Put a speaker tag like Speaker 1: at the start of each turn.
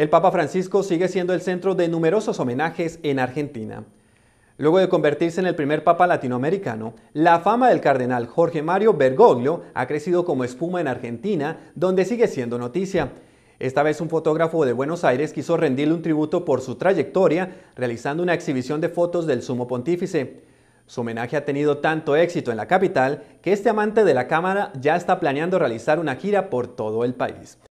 Speaker 1: El Papa Francisco sigue siendo el centro de numerosos homenajes en Argentina. Luego de convertirse en el primer papa latinoamericano, la fama del cardenal Jorge Mario Bergoglio ha crecido como espuma en Argentina, donde sigue siendo noticia. Esta vez un fotógrafo de Buenos Aires quiso rendirle un tributo por su trayectoria, realizando una exhibición de fotos del sumo pontífice. Su homenaje ha tenido tanto éxito en la capital que este amante de la cámara ya está planeando realizar una gira por todo el país.